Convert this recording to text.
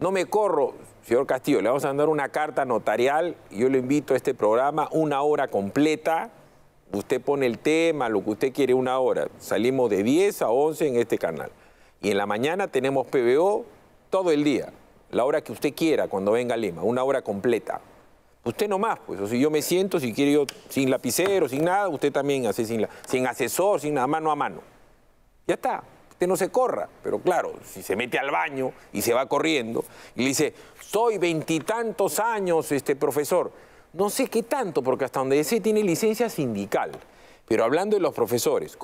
No me corro, señor Castillo, le vamos a mandar una carta notarial, yo le invito a este programa, una hora completa, usted pone el tema, lo que usted quiere, una hora. Salimos de 10 a 11 en este canal. Y en la mañana tenemos PBO todo el día, la hora que usted quiera cuando venga a Lima, una hora completa. Usted nomás, pues, o si yo me siento, si quiere yo sin lapicero, sin nada, usted también hace sin, la, sin asesor, sin nada, mano a mano. Ya está. Este no se corra. Pero claro, si se mete al baño y se va corriendo y le dice, soy veintitantos años este profesor, no sé qué tanto, porque hasta donde sé tiene licencia sindical. Pero hablando de los profesores...